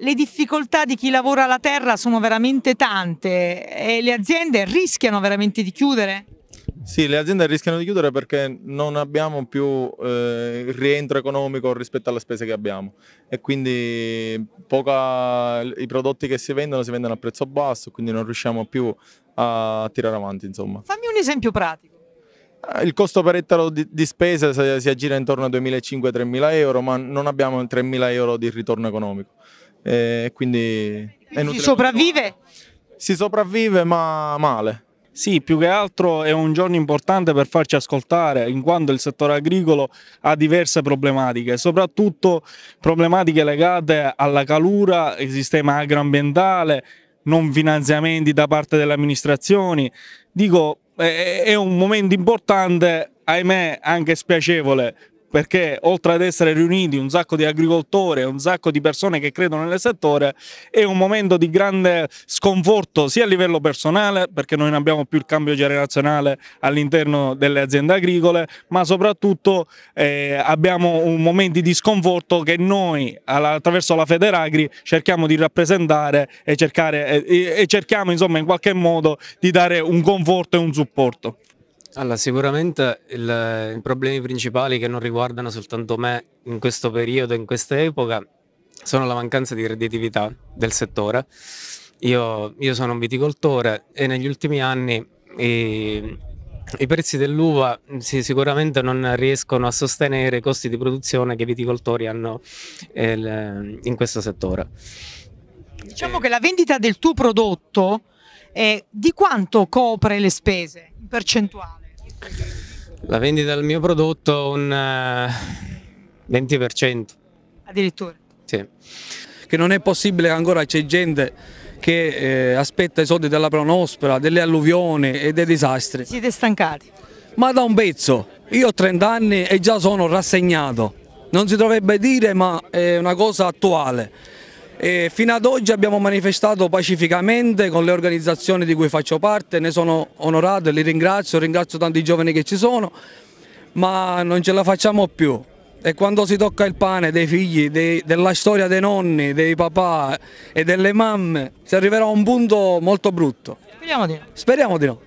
Le difficoltà di chi lavora la terra sono veramente tante e le aziende rischiano veramente di chiudere? Sì, le aziende rischiano di chiudere perché non abbiamo più eh, il rientro economico rispetto alle spese che abbiamo e quindi poca, i prodotti che si vendono si vendono a prezzo basso, quindi non riusciamo più a tirare avanti. Insomma. Fammi un esempio pratico. Eh, il costo per ettaro di, di spesa si aggira intorno a 2.500-3.000 euro, ma non abbiamo 3.000 euro di ritorno economico eh, quindi è Si sopravvive? Si sopravvive ma male. Sì, più che altro è un giorno importante per farci ascoltare, in quanto il settore agricolo ha diverse problematiche, soprattutto problematiche legate alla calura, il sistema agroambientale, non finanziamenti da parte delle amministrazioni. Dico, è un momento importante, ahimè, anche spiacevole perché oltre ad essere riuniti un sacco di agricoltori, un sacco di persone che credono nel settore, è un momento di grande sconforto sia a livello personale, perché noi non abbiamo più il cambio generazionale all'interno delle aziende agricole, ma soprattutto eh, abbiamo un momento di sconforto che noi attraverso la Federagri cerchiamo di rappresentare e, cercare, eh, e, e cerchiamo insomma in qualche modo di dare un conforto e un supporto. Allora, sicuramente il- i problemi principali che non riguardano soltanto me in questo periodo, in questa epoca, sono la mancanza di redditività del settore. Io, io sono un viticoltore e negli ultimi anni i, i prezzi dell'uva sì, sicuramente non riescono a sostenere i costi di produzione che i viticoltori hanno eh, in questo settore. Diciamo Eh, che la vendita del tuo prodotto eh, di quanto copre le spese in percentuale? la vendita del mio prodotto un uh, eh, 20%. Addirittura? Sì. Che non è possibile ancora c'è gente che eh, aspetta i soldi della pronospera, delle alluvioni e dei disastri. Siete stancati? Ma da un pezzo. Io ho 30 anni e già sono rassegnato. Non si dovrebbe dire ma è una cosa attuale. E fino ad oggi abbiamo manifestato pacificamente con le organizzazioni di cui faccio parte, ne sono onorato e li ringrazio, ringrazio tanti giovani che ci sono, ma non ce la facciamo più. E quando si tocca il pane dei figli, dei, della storia dei nonni, dei papà e delle mamme, si arriverà a un punto molto brutto. Speriamo di no. Speriamo di no.